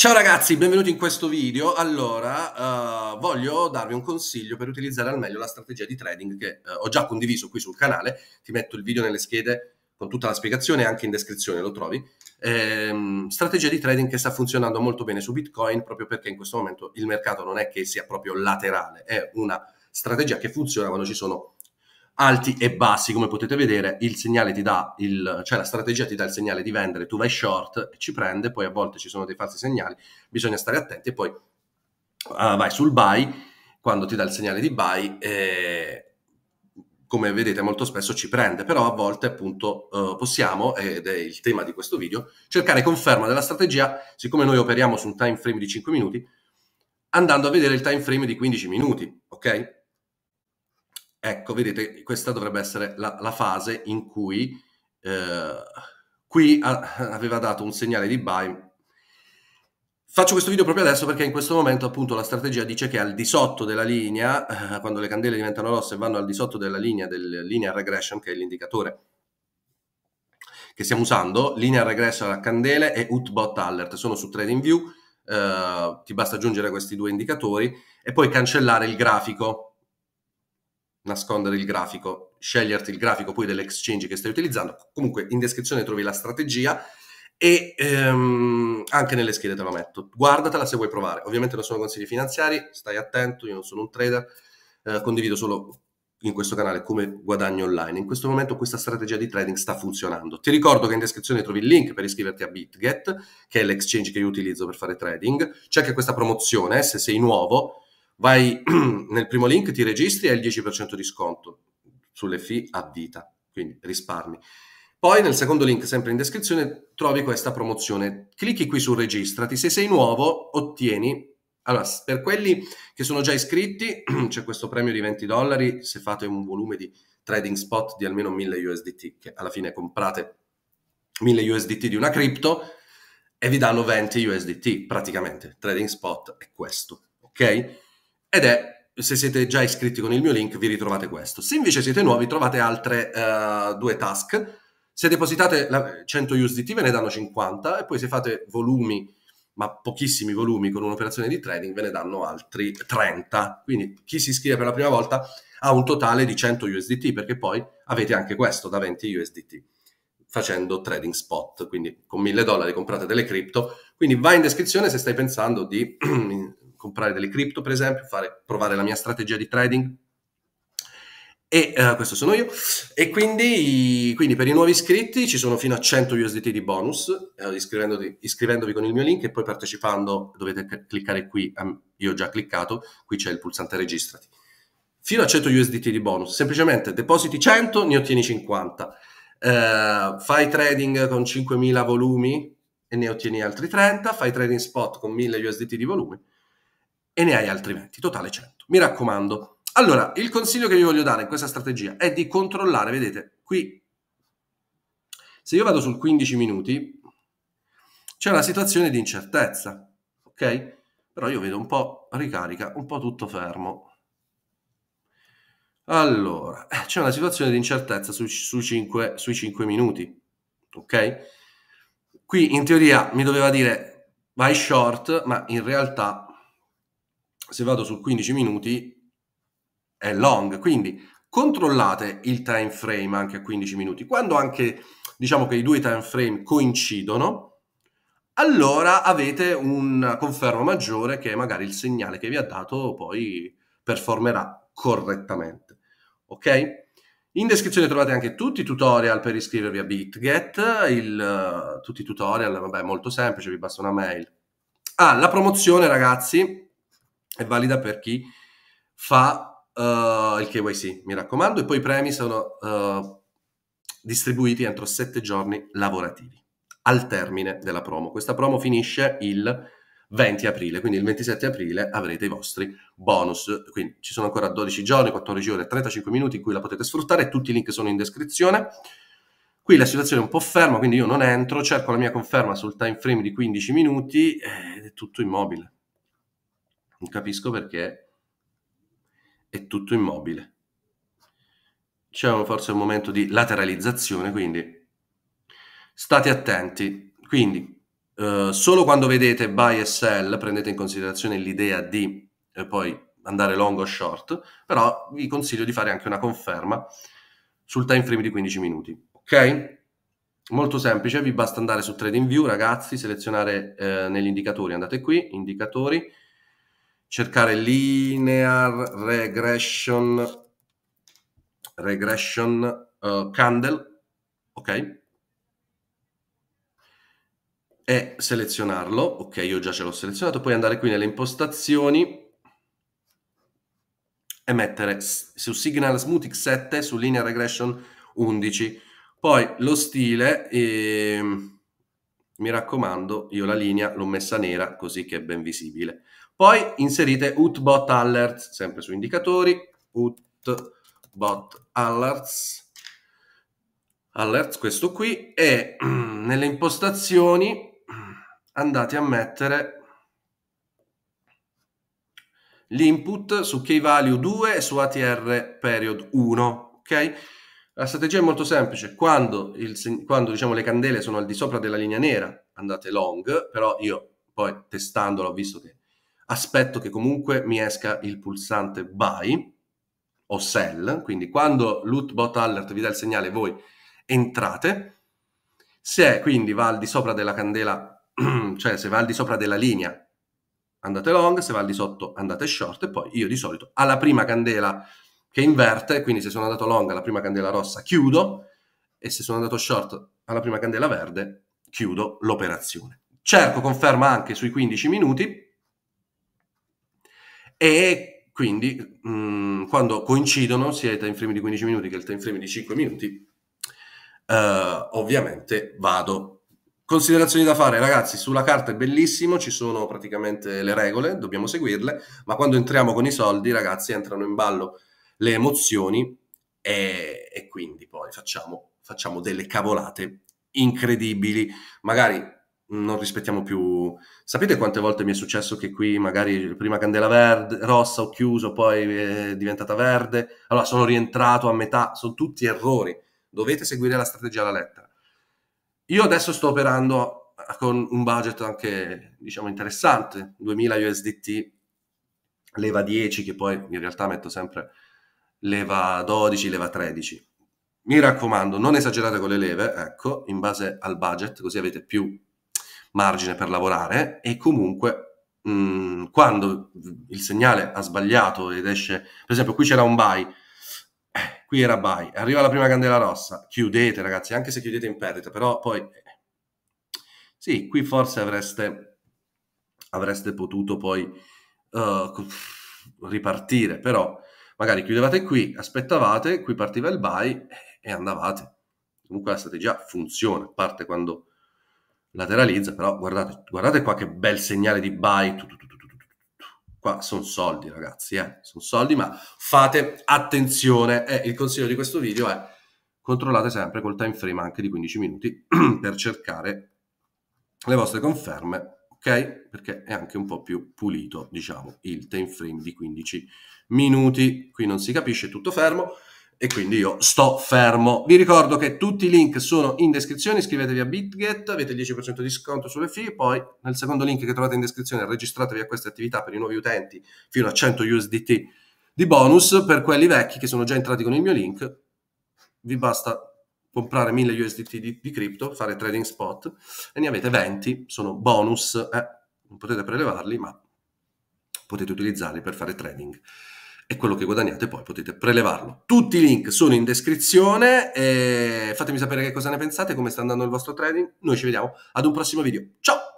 Ciao ragazzi, benvenuti in questo video. Allora, uh, voglio darvi un consiglio per utilizzare al meglio la strategia di trading che uh, ho già condiviso qui sul canale. Ti metto il video nelle schede con tutta la spiegazione, anche in descrizione lo trovi. Ehm, strategia di trading che sta funzionando molto bene su Bitcoin proprio perché in questo momento il mercato non è che sia proprio laterale, è una strategia che funziona quando ci sono alti e bassi, come potete vedere, il segnale ti dà il, cioè la strategia ti dà il segnale di vendere, tu vai short ci prende, poi a volte ci sono dei falsi segnali, bisogna stare attenti e poi uh, vai sul buy quando ti dà il segnale di buy e come vedete molto spesso ci prende, però a volte appunto eh, possiamo, ed è il tema di questo video, cercare conferma della strategia, siccome noi operiamo su un time frame di 5 minuti, andando a vedere il time frame di 15 minuti, ok? Ecco, vedete, questa dovrebbe essere la, la fase in cui eh, qui a, aveva dato un segnale di buy. Faccio questo video proprio adesso perché in questo momento appunto la strategia dice che al di sotto della linea, eh, quando le candele diventano rosse vanno al di sotto della linea del linear regression, che è l'indicatore che stiamo usando, linear regression a candele e Utbot alert, sono su TradingView, eh, ti basta aggiungere questi due indicatori e poi cancellare il grafico nascondere il grafico, sceglierti il grafico poi dell'exchange che stai utilizzando. Comunque in descrizione trovi la strategia e ehm, anche nelle schede te lo metto. Guardatela se vuoi provare. Ovviamente non sono consigli finanziari, stai attento, io non sono un trader, eh, condivido solo in questo canale come guadagno online. In questo momento questa strategia di trading sta funzionando. Ti ricordo che in descrizione trovi il link per iscriverti a BitGet, che è l'exchange che io utilizzo per fare trading. C'è anche questa promozione, eh, se sei nuovo, vai nel primo link, ti registri e hai il 10% di sconto sulle fee a vita, quindi risparmi. Poi nel secondo link, sempre in descrizione, trovi questa promozione. Clicchi qui su registrati, se sei nuovo ottieni... Allora, per quelli che sono già iscritti c'è questo premio di 20 dollari se fate un volume di trading spot di almeno 1000 USDT, che alla fine comprate 1000 USDT di una cripto e vi danno 20 USDT praticamente. Trading spot è questo, ok? ed è se siete già iscritti con il mio link vi ritrovate questo. Se invece siete nuovi trovate altre uh, due task. Se depositate 100 USDT ve ne danno 50 e poi se fate volumi, ma pochissimi volumi con un'operazione di trading ve ne danno altri 30. Quindi chi si iscrive per la prima volta ha un totale di 100 USDT perché poi avete anche questo da 20 USDT facendo trading spot, quindi con 1000 dollari comprate delle cripto. Quindi vai in descrizione se stai pensando di comprare delle cripto, per esempio, fare, provare la mia strategia di trading. E uh, questo sono io. E quindi, quindi, per i nuovi iscritti ci sono fino a 100 USDT di bonus eh, iscrivendovi, iscrivendovi, con il mio link e poi partecipando dovete cliccare qui. Ehm, io ho già cliccato, qui c'è il pulsante registrati. Fino a 100 USDT di bonus, semplicemente depositi 100, ne ottieni 50. Uh, eh, fai trading con 5.000 volumi e ne ottieni altri 30, fai trading spot con 1.000 USDT di volume e ne hai altri 20, totale 100. Mi raccomando. Allora, il consiglio che vi voglio dare in questa strategia è di controllare, vedete, qui se io vado sul 15 minuti c'è una situazione di incertezza, ok? Però io vedo un po' ricarica, un po' tutto fermo. Allora, c'è una situazione di incertezza su, su 5, sui 5 minuti, ok? Qui in teoria mi doveva dire vai short, ma in realtà se vado su 15 minuti è long, quindi controllate il time frame anche a 15 minuti. Quando anche diciamo che i due time frame coincidono, allora avete un conferma maggiore che magari il segnale che vi ha dato poi performerà correttamente. Ok? In descrizione trovate anche tutti i tutorial per iscrivervi a BitGet, il, uh, tutti i tutorial, vabbè, molto semplice, vi basta una mail. Ah, la promozione, ragazzi, è valida per chi fa uh, il KYC, mi raccomando, e poi i premi sono uh, distribuiti entro sette giorni lavorativi al termine della promo. Questa promo finisce il 20 aprile, quindi il 27 aprile avrete i vostri bonus. Quindi ci sono ancora 12 giorni, 14 ore e 35 minuti in cui la potete sfruttare, tutti i link sono in descrizione. Qui la situazione è un po' ferma, quindi io non entro, cerco la mia conferma sul time frame di 15 minuti eh, ed è tutto immobile. Non capisco perché è tutto immobile. C'è un, forse un momento di lateralizzazione, quindi state attenti. Quindi, eh, solo quando vedete buy e sell prendete in considerazione l'idea di eh, poi andare long o short, però vi consiglio di fare anche una conferma sul time frame di 15 minuti. Ok? Molto semplice, vi basta andare su TradingView, ragazzi, selezionare eh, negli indicatori, andate qui, indicatori, cercare linear regression regression uh, candle ok e selezionarlo ok io già ce l'ho selezionato puoi andare qui nelle impostazioni e mettere su signal smoothing 7 su linear regression 11 poi lo stile eh, mi raccomando, io la linea l'ho messa nera così che è ben visibile. Poi inserite utbot alerts, sempre su indicatori, utbot alerts, alerts questo qui, e nelle impostazioni andate a mettere l'input su key value 2 e su ATR period 1, ok? La strategia è molto semplice, quando, il, quando diciamo, le candele sono al di sopra della linea nera andate long, però io poi testandolo ho visto che aspetto che comunque mi esca il pulsante buy o sell, quindi quando loot bot alert vi dà il segnale voi entrate, se quindi va al di sopra della candela, cioè se va al di sopra della linea andate long, se va al di sotto andate short e poi io di solito alla prima candela che inverte, quindi se sono andato long alla prima candela rossa chiudo e se sono andato short alla prima candela verde chiudo l'operazione. Cerco conferma anche sui 15 minuti e quindi mh, mm, quando coincidono sia il time frame di 15 minuti che il time frame di 5 minuti, eh, ovviamente vado Considerazioni da fare, ragazzi, sulla carta è bellissimo, ci sono praticamente le regole, dobbiamo seguirle, ma quando entriamo con i soldi, ragazzi, entrano in ballo le emozioni e, e quindi poi facciamo, facciamo delle cavolate incredibili. Magari non rispettiamo più. Sapete quante volte mi è successo che qui magari prima candela verde, rossa ho chiuso, poi eh, è diventata verde, allora sono rientrato a metà, sono tutti errori. Dovete seguire la strategia alla lettera. Io adesso sto operando con un budget anche, diciamo, interessante, 2000 USDT, leva 10, che poi in realtà metto sempre leva 12, leva 13. Mi raccomando, non esagerate con le leve, ecco, in base al budget, così avete più margine per lavorare e comunque mh, mm, quando il segnale ha sbagliato ed esce, per esempio qui c'era un buy, eh, qui era buy, arriva la prima candela rossa, chiudete ragazzi, anche se chiudete in perdita, però poi eh. sì, qui forse avreste, avreste potuto poi uh, ripartire, però Magari chiudevate qui, aspettavate, qui partiva il buy e andavate. Comunque la strategia funziona, parte quando lateralizza, però guardate, guardate qua che bel segnale di buy. Tu, qua sono soldi ragazzi, eh? sono soldi, ma fate attenzione. Eh, il consiglio di questo video è controllate sempre col time frame anche di 15 minuti per cercare le vostre conferme ok? Perché è anche un po' più pulito, diciamo, il time frame di 15 minuti. Qui non si capisce, è tutto fermo e quindi io sto fermo. Vi ricordo che tutti i link sono in descrizione, iscrivetevi a BitGet, avete il 10% di sconto sulle fee, poi nel secondo link che trovate in descrizione registratevi a queste attività per i nuovi utenti fino a 100 USDT di bonus, per quelli vecchi che sono già entrati con il mio link vi basta comprare 1000 USDT di, di cripto, fare trading spot e ne avete 20, sono bonus, eh, non potete prelevarli ma potete utilizzarli per fare trading e quello che guadagnate poi potete prelevarlo. Tutti i link sono in descrizione, fatemi sapere che cosa ne pensate, come sta andando il vostro trading, noi ci vediamo ad un prossimo video, ciao!